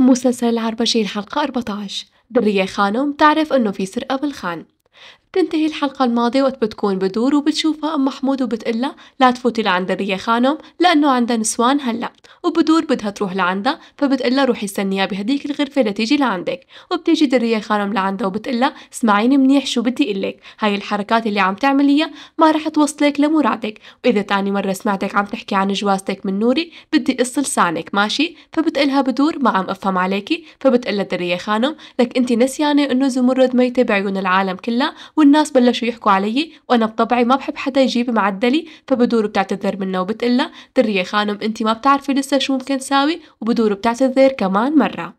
مسلسل العربجي الحلقة 14 درية خانم تعرف إنه في سرقة بالخان تنتهي الحلقة الماضية وقت بتكون بدور وبتشوفها أم محمود وبتقلها لا تفوتي لعند ريا خانم لأنه عندها نسوان هلا وبدور بدها تروح لعندها فبتقلها روحي استنيها بهديك الغرفة لتيجي لعندك وبتيجي درية خانم لعندها وبتقلها اسمعيني منيح شو بدي قلك هاي الحركات اللي عم تعمليها ما رح توصلك لمرادك وإذا تاني مرة سمعتك عم تحكي عن جوازتك من نوري بدي قص لسانك ماشي فبتقلها بدور ما عم أفهم عليكي فبتقلها دريا خانم لك أنت نسيانة إنه زمرد ميتة بعيون العالم كلها والناس بلشوا يحكوا علي وانا بطبعي ما بحب حدا يجيب معدلي فبدور بتعتذر منه وبتقلا دري يا خانم انت ما بتعرفي لسه شو ممكن تساوي وبدور بتعتذر كمان مرة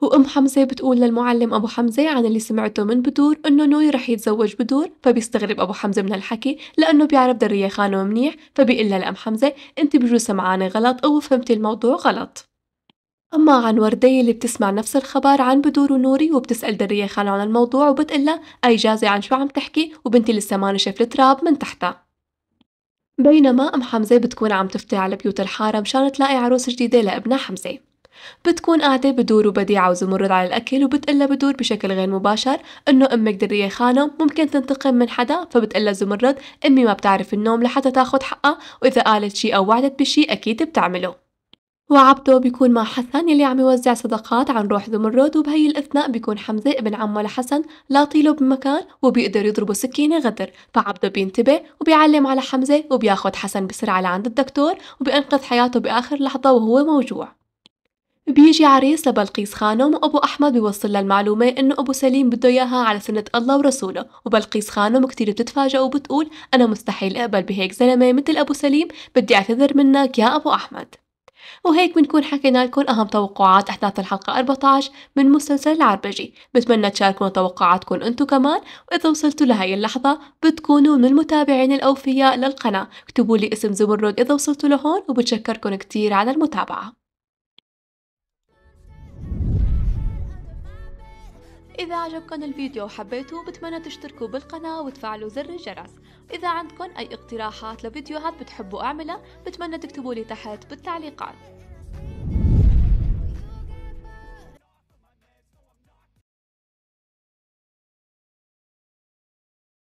وأم حمزة بتقول للمعلم أبو حمزة عن اللي سمعته من بدور إنه نوي رح يتزوج بدور فبيستغرب أبو حمزة من هالحكي لأنه بيعرف درية خانم منيح فبيقول لها لأم حمزة أنت بجوز سمعانة غلط أو فهمتي الموضوع غلط أما عن وردية اللي بتسمع نفس الخبر عن بدور ونوري وبتسأل درية خان عن الموضوع وبتقلها أي جازة عن شو عم تحكي وبنتي لسه ما نشف التراب من تحتها بينما أم حمزة بتكون عم تفتي على بيوت الحارة مشان تلاقي عروس جديدة لابنها حمزة بتكون قاعدة بدور وبديعة وزمرد على الأكل وبتقلها بدور بشكل غير مباشر إنه أمك درية خانم ممكن تنتقم من حدا فبتقلها زمرد أمي ما بتعرف النوم لحتى تاخد حقها وإذا قالت شي أو وعدت بشي أكيد بتعمله وعبده بيكون مع حسن اللي عم يوزع صدقات عن روح زمرد وبهي الاثناء بيكون حمزه ابن عمه لحسن لا طيله بمكان وبيقدر يضربه سكينه غدر فعبده بينتبه وبيعلم على حمزه وبياخد حسن بسرعه لعند الدكتور وبينقذ حياته باخر لحظه وهو موجوع بيجي عريس لبلقيس خانم وأبو أحمد بيوصل المعلومه إنه أبو سليم بده إياها على سنة الله ورسوله وبلقيس خانم كتير بتتفاجئ وبتقول أنا مستحيل أقبل بهيك زلمة مثل أبو سليم بدي أعتذر منك يا أبو أحمد وهيك بنكون حكينا لكم أهم توقعات أحداث الحلقة 14 من مسلسل العربجي بتمنى تشاركونا توقعاتكم أنتم كمان وإذا وصلتوا لهي اللحظة بتكونوا من المتابعين الأوفياء للقناة اكتبوا لي اسم زمرد إذا وصلتوا لهون وبتشكركم كتير على المتابعة إذا عجبكم الفيديو وحبيتوه بتمنى تشتركوا بالقناة وتفعلوا زر الجرس إذا عندكم أي اقتراحات لفيديوهات بتحبوا أعملها بتمنى تكتبوا لي تحت بالتعليقات